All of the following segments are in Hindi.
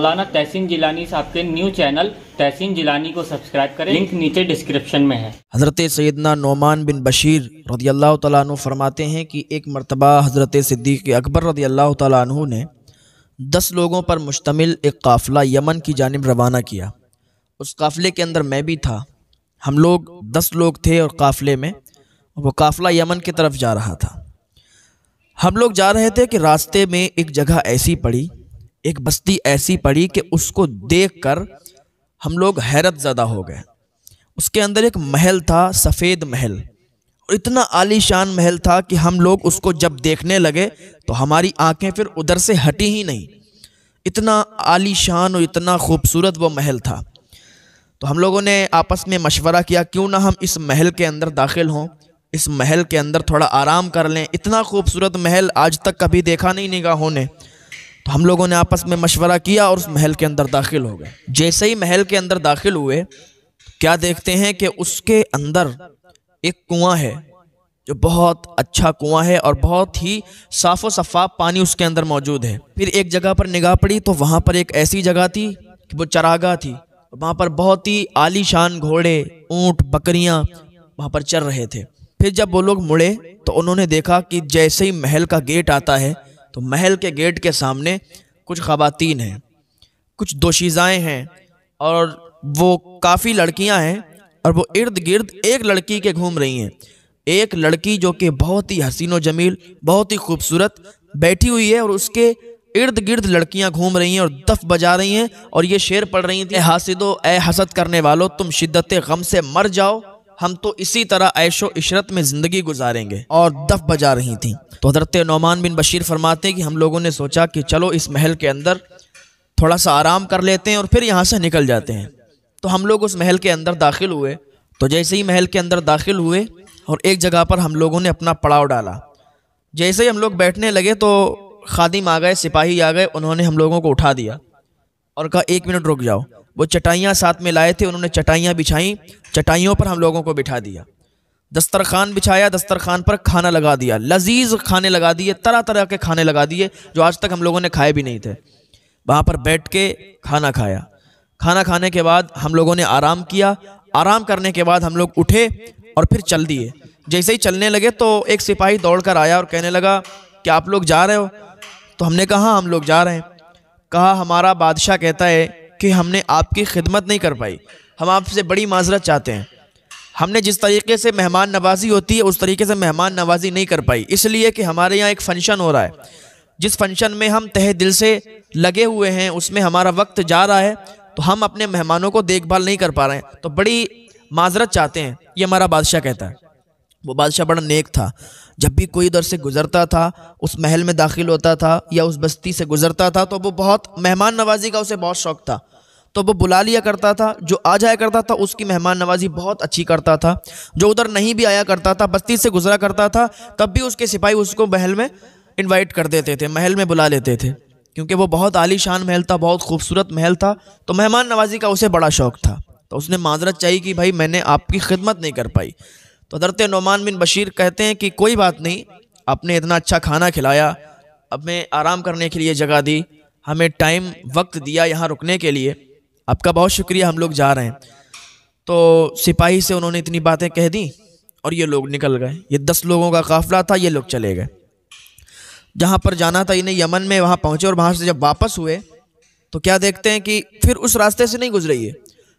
मौलाना तहसीन जिलानी साहब के न्यू चैनल तहसीन जिलानी को सब्सक्राइब करें लिंक नीचे डिस्क्रिप्शन में है हजरत सैदना नोमान बिन बशीर रदी अल्लाह तु फरमाते हैं कि एक मरतबा हजरत सिद्दीक अकबर रदी अल्लाह तु ने दस लोगों पर मुश्तमिल एक काफ़िला यमन की जानब रवाना किया उस काफ़िले के अंदर मैं भी था हम लोग दस लोग थे और काफ़िले में वो काफ़िला यमन की तरफ जा रहा था हम लोग जा रहे थे कि रास्ते में एक जगह ऐसी पड़ी एक बस्ती ऐसी पड़ी कि उसको देखकर हम लोग हैरत ज़दा हो गए उसके अंदर एक महल था सफ़ेद महल और इतना आलीशान महल था कि हम लोग उसको जब देखने लगे तो हमारी आंखें फिर उधर से हटी ही नहीं इतना आलीशान और इतना खूबसूरत वो महल था तो हम लोगों ने आपस में मशवरा किया क्यों ना हम इस महल के अंदर दाखिल हों इस महल के अंदर थोड़ा आराम कर लें इतना खूबसूरत महल आज तक कभी देखा नहीं निगाहों ने तो हम लोगों ने आपस में मशवरा किया और उस महल के अंदर दाखिल हो गए जैसे ही महल के अंदर दाखिल हुए क्या देखते हैं कि उसके अंदर एक कुआं है जो बहुत अच्छा कुआं है और बहुत ही साफ शफाफ पानी उसके अंदर मौजूद है फिर एक जगह पर निगाह पड़ी तो वहाँ पर एक ऐसी जगह थी कि वो चरागा थी वहाँ पर बहुत ही आलीशान घोड़े ऊँट बकरियाँ वहाँ पर चर रहे थे फिर जब वो लोग मुड़े तो उन्होंने देखा कि जैसे ही महल का गेट आता है तो महल के गेट के सामने कुछ ख़वातीन हैं कुछ दोशीज़ाएँ हैं और वो काफ़ी लड़कियां हैं और वो इर्द गिर्द एक लड़की के घूम रही हैं एक लड़की जो कि बहुत ही हसीनो जमील बहुत ही खूबसूरत बैठी हुई है और उसके इर्द गिर्द लड़कियां घूम रही हैं और दफ बजा रही हैं और ये शेर पढ़ रही थी हासिदो ए हसद करने वालों तुम शिद्दत गम से मर जाओ हम तो इसी तरह ऐशो इशरत में ज़िंदगी गुजारेंगे और दफ बजा रही थी तो हजरत नौमान बिन बशीर फरमाते हैं कि हम लोगों ने सोचा कि चलो इस महल के अंदर थोड़ा सा आराम कर लेते हैं और फिर यहाँ से निकल जाते हैं तो हम लोग उस महल के अंदर दाखिल हुए तो जैसे ही महल के अंदर दाखिल हुए और एक जगह पर हम लोगों ने अपना पड़ाव डाला जैसे ही हम लोग बैठने लगे तो खादिम आ गए सिपाही आ गए उन्होंने हम लोगों को उठा दिया और कहा एक मिनट रुक जाओ वो चटाइयाँ साथ में लाए थे उन्होंने चटाइयाँ बिछाई चटाइयों पर हम लोगों को बिठा दिया दस्तरखान बिछाया दस्तरखान पर खाना लगा दिया लजीज खाने लगा दिए तरह तरह के खाने लगा दिए जो आज तक हम लोगों ने खाए भी नहीं थे वहाँ पर बैठ के खाना खाया खाना खाने के बाद हम लोगों ने आराम किया आराम करने के बाद हम लोग उठे और फिर चल दिए जैसे ही चलने लगे तो एक सिपाही दौड़ कर आया और कहने लगा कि आप लोग जा रहे हो तो हमने कहा हाँ, हम लोग जा रहे हैं कहा हमारा बादशाह कहता है कि हमने आपकी खिदमत नहीं कर पाई हम आपसे बड़ी माजरत चाहते हैं हमने जिस तरीके से मेहमान नवाजी होती है उस तरीके से मेहमान नवाजी नहीं कर पाई इसलिए कि हमारे यहाँ एक फंक्शन हो रहा है जिस फंक्शन में हम तह दिल से लगे हुए हैं उसमें हमारा वक्त जा रहा है तो हम अपने मेहमानों को देखभाल नहीं कर पा रहे हैं तो बड़ी माजरत चाहते हैं ये हमारा बादशाह कहता है वो बादशाह बड़ा नेक था जब भी कोई उधर से गुज़रता था उस महल में दाखिल होता था या उस बस्ती से गुज़रता था तो वो बहुत मेहमान नवाजी का उसे बहुत शौक़ था तो वो बुला लिया करता था जो आ जाया करता था उसकी मेहमान नवाजी बहुत अच्छी करता था जो उधर नहीं भी आया करता था बस्ती से गुजरा करता था तब भी उसके सिपाही उसको महल में इन्वाइट कर देते थे महल में बुला लेते थे क्योंकि वो बहुत आलीशान महल था बहुत खूबसूरत महल था तो मेहमान नवाजी का उसे बड़ा शौक़ था तो उसने माजरत चाहिए कि भाई मैंने आपकी खिदमत नहीं कर पाई तो हजरत नुमान बिन बशीर कहते हैं कि कोई बात नहीं आपने इतना अच्छा खाना खिलाया मैं आराम करने के लिए जगह दी हमें टाइम वक्त दिया यहाँ रुकने के लिए आपका बहुत शुक्रिया हम लोग जा रहे हैं तो सिपाही से उन्होंने इतनी बातें कह दी और ये लोग निकल गए ये दस लोगों का काफिला था ये लोग चले गए जहाँ पर जाना था इन्हें यमन में वहाँ पहुँचे और वहाँ से जब वापस हुए तो क्या देखते हैं कि फिर उस रास्ते से नहीं गुजरे ये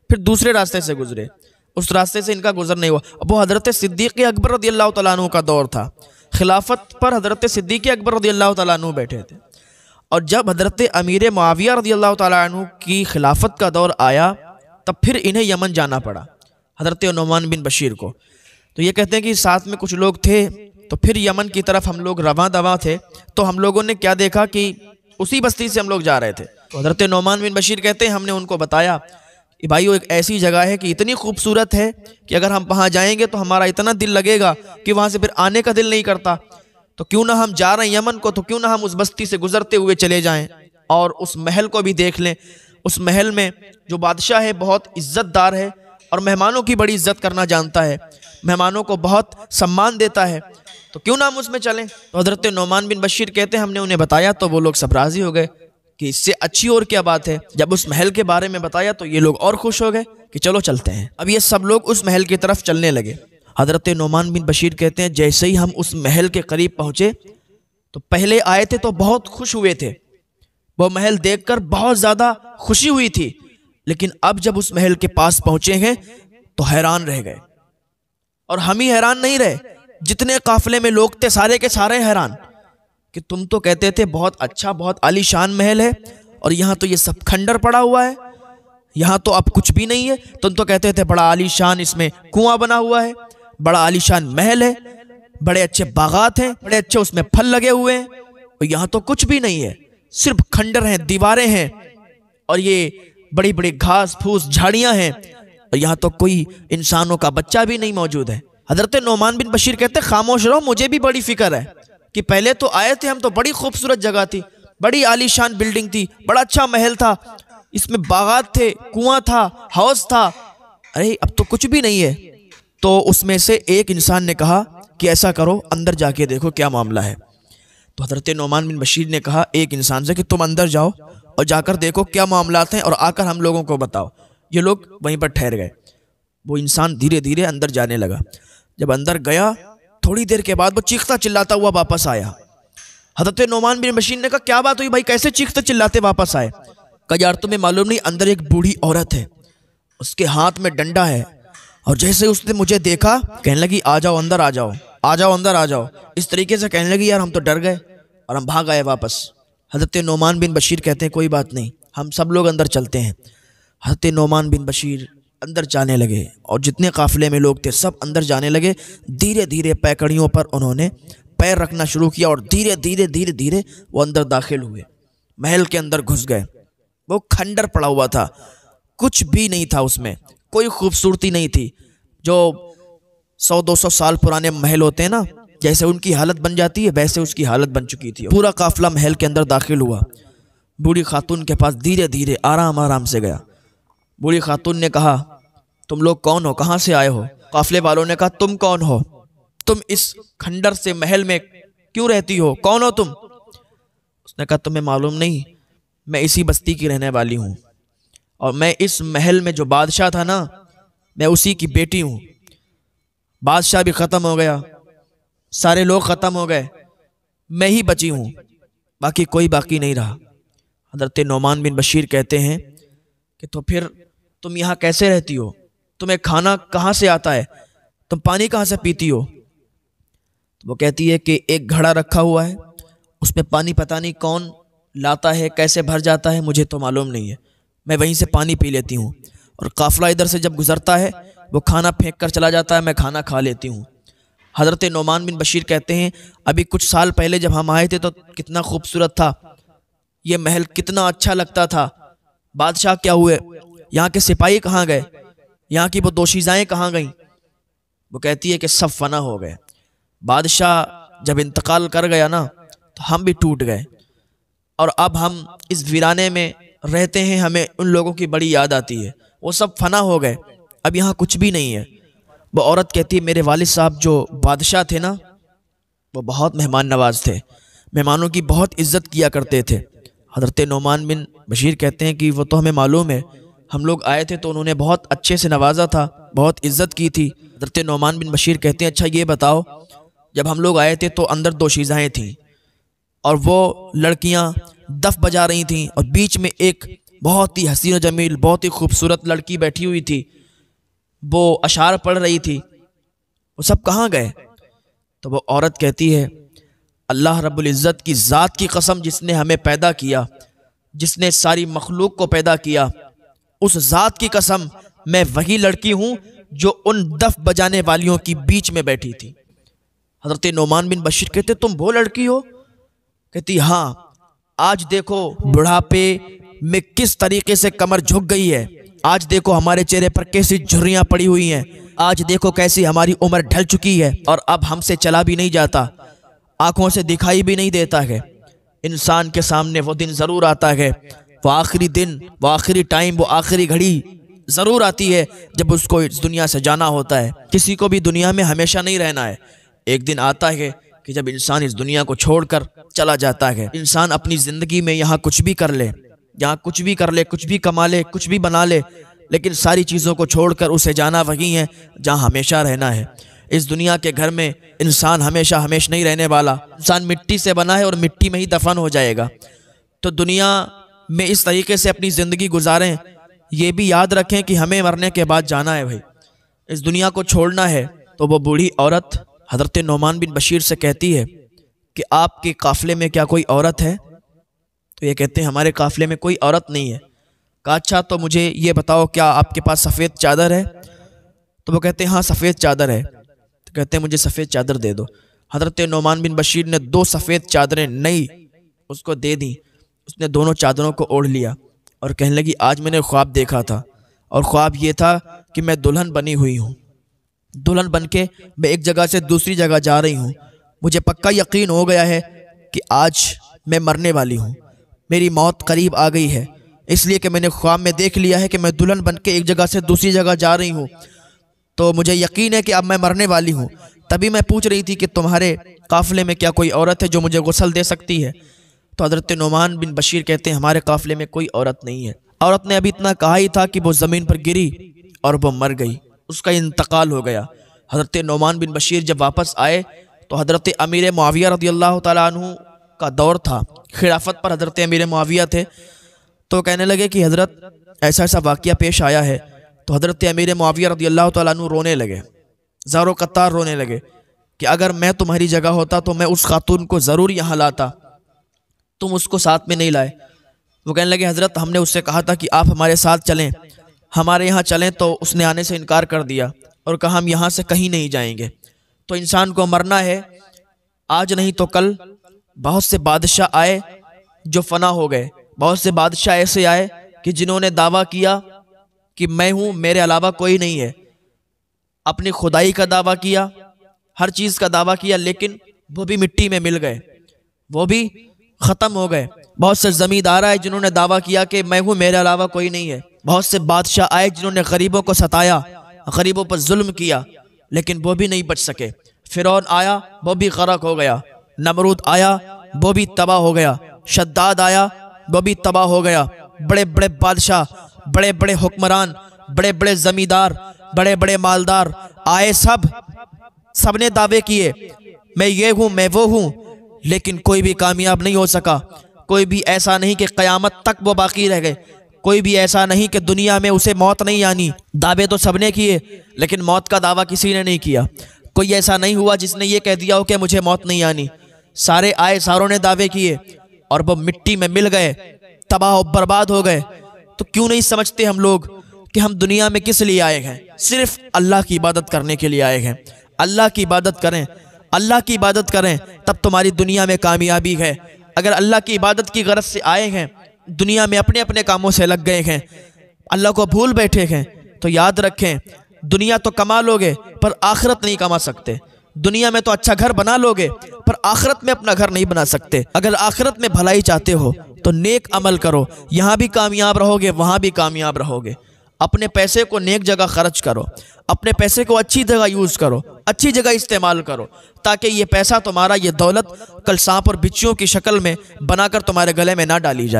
फिर दूसरे रास्ते से गुजरे उस रास्ते से इनका गुजर नहीं हुआ अब वो हज़रत सिद्दीक़ अकबर रदी अल्लाह तु का दौर था खिलाफत पर हज़रत सिद्दीक़ अकबर रदी अल्लाह तु बैठे थे और जब हज़रत अमीर माविया रदी अल्लाह तु की खिलाफत का दौर आया तब फिर इन्हें यमन जाना पड़ा हज़रत नुमान बिन बशीर को तो ये कहते हैं कि साथ में कुछ लोग थे तो फिर यमन की तरफ हम लोग रवा दवा थे तो हम लोगों ने क्या देखा कि उसी बस्ती से हम लोग जा रहे थे तो हज़रत नुमान बिन बशीर कहते हैं हमने उनको बताया ये भाई वो एक ऐसी जगह है कि इतनी खूबसूरत है कि अगर हम वहाँ जाएंगे तो हमारा इतना दिल लगेगा कि वहाँ से फिर आने का दिल नहीं करता तो क्यों ना हम जा रहे हैं यमन को तो क्यों ना हम उस बस्ती से गुजरते हुए चले जाएं और उस महल को भी देख लें उस महल में जो बादशाह है बहुत इज़्ज़तदार है और मेहमानों की बड़ी इज्जत करना जानता है मेहमानों को बहुत सम्मान देता है तो क्यों ना हम उसमें चलें तो हज़रत नौमान बिन बशीर कहते हैं हमने उन्हें बताया तो वो लोग सब राज़ी हो गए कि इससे अच्छी और क्या बात है जब उस महल के बारे में बताया तो ये लोग और खुश हो गए कि चलो चलते हैं अब ये सब लोग उस महल की तरफ चलने लगे हज़रत नोमान बिन बशीर कहते हैं जैसे ही हम उस महल के करीब पहुँचे तो पहले आए थे तो बहुत खुश हुए थे वह महल देखकर बहुत ज़्यादा खुशी हुई थी लेकिन अब जब उस महल के पास पहुँचे हैं तो हैरान रह गए और हम ही हैरान नहीं रहे जितने काफिले में लोग थे सारे के सारे हैरान कि तुम तो कहते थे बहुत अच्छा बहुत आलीशान महल है और यहाँ तो ये सब खंडर पड़ा हुआ है यहाँ तो अब कुछ भी नहीं है तुम तो कहते थे बड़ा आलीशान इसमें कुआं बना हुआ है बड़ा आलीशान महल है बड़े अच्छे बागात हैं बड़े अच्छे उसमें फल लगे हुए हैं और यहाँ तो कुछ भी नहीं है सिर्फ खंडर हैं दीवारें हैं और ये बड़ी बड़ी घास फूस झाड़ियाँ हैं और यहाँ तो कोई इंसानों का बच्चा भी नहीं मौजूद है हजरत नोमान बिन बशीर कहते खामोश रहो मुझे भी बड़ी फिक्र है कि पहले तो आए थे हम तो बड़ी खूबसूरत जगह थी बड़ी आलीशान बिल्डिंग थी बड़ा अच्छा महल था इसमें बागात थे कुआं था हाउस था अरे अब तो कुछ भी नहीं है तो उसमें से एक इंसान ने कहा कि ऐसा करो अंदर जाके देखो क्या मामला है तो हजरत नौमान बिन बशीर ने कहा एक इंसान से कि तुम अंदर जाओ और जाकर देखो क्या मामला हैं और आकर हम लोगों को बताओ ये लोग वहीं पर ठहर गए वो इंसान धीरे धीरे अंदर जाने लगा जब अंदर गया थोड़ी देर के बाद वो चीखता चिल्लाता हुआ वापस आया हजरत नोमान बिन बशीर ने कहा क्या बात हुई भाई कैसे चीखते चिल्लाते वापस आए कहा यार तुम्हें मालूम नहीं अंदर एक बूढ़ी औरत है उसके हाथ में डंडा है और जैसे उसने मुझे देखा कहने लगी आ जाओ अंदर आ जाओ आ जाओ अंदर आ जाओ इस तरीके से कहने लगी यार हम तो डर गए और हम भाग आए वापस हजरत नोमान बिन बशीर कहते हैं कोई बात नहीं हम सब लोग अंदर चलते हैं हजरत नोमान बिन बशीर अंदर जाने लगे और जितने काफ़िले में लोग थे सब अंदर जाने लगे धीरे धीरे पैकड़ियों पर उन्होंने पैर रखना शुरू किया और धीरे धीरे धीरे धीरे वो अंदर दाखिल हुए महल के अंदर घुस गए वो खंडर पड़ा हुआ था कुछ भी नहीं था उसमें कोई खूबसूरती नहीं थी जो सौ दो सौ साल पुराने महल होते हैं ना जैसे उनकी हालत बन जाती है वैसे उसकी हालत बन चुकी थी पूरा काफिला महल के अंदर दाखिल हुआ बूढ़ी खातून के पास धीरे धीरे आराम आराम से गया बूढ़ी खातून ने कहा तुम लोग कौन हो कहाँ से आए हो काफले वालों ने कहा तुम कौन हो तुम इस खंडर से महल में क्यों रहती हो कौन हो तुम उसने कहा तुम्हें मालूम नहीं मैं इसी बस्ती की रहने वाली हूँ और मैं इस महल में जो बादशाह था ना मैं उसी की बेटी हूँ बादशाह भी ख़त्म हो गया सारे लोग ख़त्म हो गए मैं ही बची हूँ बाकी कोई बाकी नहीं रहा हजरत नौमान बिन बशीर कहते हैं कि तो फिर तुम यहाँ कैसे रहती हो तुम्हें खाना कहाँ से आता है तुम पानी कहाँ से पीती हो तो वो कहती है कि एक घड़ा रखा हुआ है उसमें पानी पता नहीं कौन लाता है कैसे भर जाता है मुझे तो मालूम नहीं है मैं वहीं से पानी पी लेती हूँ और काफ़िला इधर से जब गुज़रता है वो खाना फेंक कर चला जाता है मैं खाना खा लेती हूँ हज़रत नौमान बिन बशीर कहते हैं अभी कुछ साल पहले जब हम आए थे तो कितना खूबसूरत था ये महल कितना अच्छा लगता था बादशाह क्या हुए यहाँ के सिपाही कहाँ गए यहाँ की वो दोशीज़ाएँ कहाँ गईं वो कहती है कि सब फना हो गए बादशाह जब इंतकाल कर गया ना तो हम भी टूट गए और अब हम इस वीराने में रहते हैं हमें उन लोगों की बड़ी याद आती है वो सब फना हो गए अब यहाँ कुछ भी नहीं है वो औरत कहती है मेरे वालिद साहब जो बादशाह थे ना वो बहुत मेहमान नवाज थे मेहमानों की बहुत इज्जत किया करते थे हजरत नुमान बिन बशीर कहते हैं कि वो तो हमें मालूम है हम लोग आए थे तो उन्होंने बहुत अच्छे से नवाजा था बहुत इज्जत की थी हजरत नौमान बिन बशीर कहते हैं अच्छा ये बताओ जब हम लोग आए थे तो अंदर दो शीज़ाएँ थीं और वो लड़कियाँ दफ बजा रही थीं और बीच में एक बहुत ही हसीन जमील बहुत ही खूबसूरत लड़की बैठी हुई थी वो अशार पढ़ रही थी वो सब कहाँ गए तो वो औरत कहती है अल्लाह रब्ज़त की ज़ात की कसम जिसने हमें पैदा किया जिसने सारी मखलूक को पैदा किया उस ज़ात की कसम मैं वही लड़की हूँ जो उन दफ बजाने वालियों की बीच में बैठी थी हज़रत नोमान बिन बशीर कहते तुम वो लड़की हो कहती हाँ आज देखो बुढ़ापे में किस तरीके से कमर झुक गई है आज देखो हमारे चेहरे पर कैसी झुर्रियाँ पड़ी हुई हैं आज देखो कैसी हमारी उम्र ढल चुकी है और अब हमसे चला भी नहीं जाता आँखों से दिखाई भी नहीं देता है इंसान के सामने वो दिन ज़रूर आता है वो आखिरी दिन वो आखिरी टाइम वो आखिरी घड़ी ज़रूर आती है जब उसको इस दुनिया से जाना होता है किसी को भी दुनिया में हमेशा नहीं रहना है एक दिन आता है कि जब इंसान इस दुनिया को छोड़कर चला जाता है इंसान अपनी ज़िंदगी में यहाँ कुछ भी कर ले यहाँ कुछ भी कर ले कुछ भी कमा ले कुछ भी बना ले लेकिन सारी चीज़ों को छोड़कर उसे जाना वही है जहाँ हमेशा रहना है इस दुनिया के घर में इंसान हमेशा हमेशा नहीं रहने वाला इंसान मिट्टी से बना है और मिट्टी में ही दफन हो जाएगा तो दुनिया में इस तरीके से अपनी ज़िंदगी गुजारें ये भी याद रखें कि हमें मरने के बाद जाना है भाई इस दुनिया को छोड़ना है तो वो बूढ़ी औरत हज़रत नौमान बिन बशीर से कहती है कि आपके काफ़िले में क्या कोई औरत है तो ये कहते हैं हमारे काफ़िले में कोई औरत नहीं है कहा अच्छा तो मुझे ये बताओ क्या आपके पास सफ़ेद चादर है तो वो कहते हैं हाँ सफ़ेद चादर है तो कहते हैं मुझे सफ़ेद चादर दे दो हज़रत नौमान बिन बशीर ने दो सफ़ेद चादरें नई उसको दे दी उसने दोनों चादरों को ओढ़ लिया और कहने लगी आज मैंने ख्वाब देखा था और ख्वाब ये था कि मैं दुल्हन बनी हुई हूँ दुल्हन बन के मैं एक जगह से दूसरी जगह जा रही हूँ मुझे पक्का यकीन हो गया है कि आज मैं मरने वाली हूँ मेरी मौत करीब आ गई है इसलिए कि मैंने ख्वाब में देख लिया है कि मैं दुल्हन बन के एक जगह से दूसरी जगह जा रही हूँ तो मुझे यकीन है कि अब मैं मरने वाली हूँ तभी मैं पूछ रही थी कि तुम्हारे काफ़िले में क्या कोई औरत है जो मुझे गसल दे सकती है तो हज़रत नुमान बिन बशीर कहते हैं हमारे काफ़िले में कोई औरत नहीं है औरत ने अभी इतना कहा ही था कि वो ज़मीन पर गिरी और वो मर गई उसका इंतकाल हो गया हज़रत नुमान बिन बशीर जब वापस आए तो हज़रत अमीर माविया रदी अल्लाह तु का दौर था खिलाफत पर हज़रत अमीर माविया थे तो कहने लगे कि हज़रत ऐसा ऐसा वाक़ पेश आया है तो हज़रत अमीर माविया रदी अल्लाह तु रोने लगे ज़ारो कतार रोने लगे कि अगर मैं तुम्हारी जगह होता तो मैं उस खातून को ज़रूर यहाँ लाता तुम उसको साथ में नहीं लाए वो कहने लगे हज़रत हमने उससे कहा था कि आप हमारे साथ चलें हमारे यहाँ चलें तो उसने आने से इनकार कर दिया और कहा हम यहाँ से कहीं नहीं जाएंगे तो इंसान को मरना है आज नहीं तो कल बहुत से बादशाह आए जो फना हो गए बहुत से बादशाह ऐसे आए कि जिन्होंने दावा किया कि मैं हूँ मेरे अलावा कोई नहीं है अपनी खुदाई का दावा किया हर चीज़ का दावा किया लेकिन वो भी मिट्टी में मिल गए वो भी ख़त्म हो गए बहुत से ज़मींदार आए जिन्होंने दावा किया कि मैं हूँ मेरे अलावा कोई नहीं है बहुत से बादशाह आए जिन्होंने गरीबों को सताया गरीबों पर जुल्म किया लेकिन वो भी नहीं बच सके फिर आया वो भी गरक हो गया नमरूद आया वो भी तबाह हो गया शद्दाद आया वो भी तबाह हो गया बड़े बड़े बादशाह बड़े बड़े हुक्मरान बड़े बड़े ज़मींदार बड़े बड़े मालदार आए सब सबने दावे किए मैं ये हूँ मैं वो हूँ लेकिन कोई भी कामयाब नहीं हो सका कोई भी ऐसा नहीं कि क़यामत तक वो बाकी रह गए कोई भी ऐसा नहीं कि दुनिया में उसे मौत नहीं आनी दावे तो सबने किए लेकिन मौत का दावा किसी ने नहीं किया कोई ऐसा नहीं हुआ जिसने ये कह दिया हो कि मुझे मौत नहीं आनी सारे आए सारों ने दावे किए और वो मिट्टी में मिल गए तबाह बर्बाद हो गए तो क्यों नहीं समझते हम लोग कि हम दुनिया में किस लिए आए हैं सिर्फ अल्लाह की इबादत करने के लिए आए हैं अल्लाह की इबादत करें अल्लाह की इबादत करें तब तुम्हारी दुनिया में कामयाबी है अगर अल्लाह की इबादत की गरज से आए हैं दुनिया में अपने अपने कामों से लग गए हैं अल्लाह को भूल बैठे हैं तो याद रखें दुनिया तो कमा लोगे पर आखरत नहीं कमा सकते दुनिया में तो अच्छा घर बना लोगे पर आखरत में अपना घर नहीं बना सकते अगर आखरत में भलाई चाहते हो तो नेक अमल करो यहाँ भी कामयाब रहोगे वहाँ भी कामयाब रहोगे अपने पैसे को नेक जगह खर्च करो अपने पैसे को अच्छी जगह यूज़ करो अच्छी जगह इस्तेमाल करो ताकि ये पैसा तुम्हारा ये दौलत कल सांप और बिच्चियों की शक्ल में बनाकर तुम्हारे गले में ना डाली जाए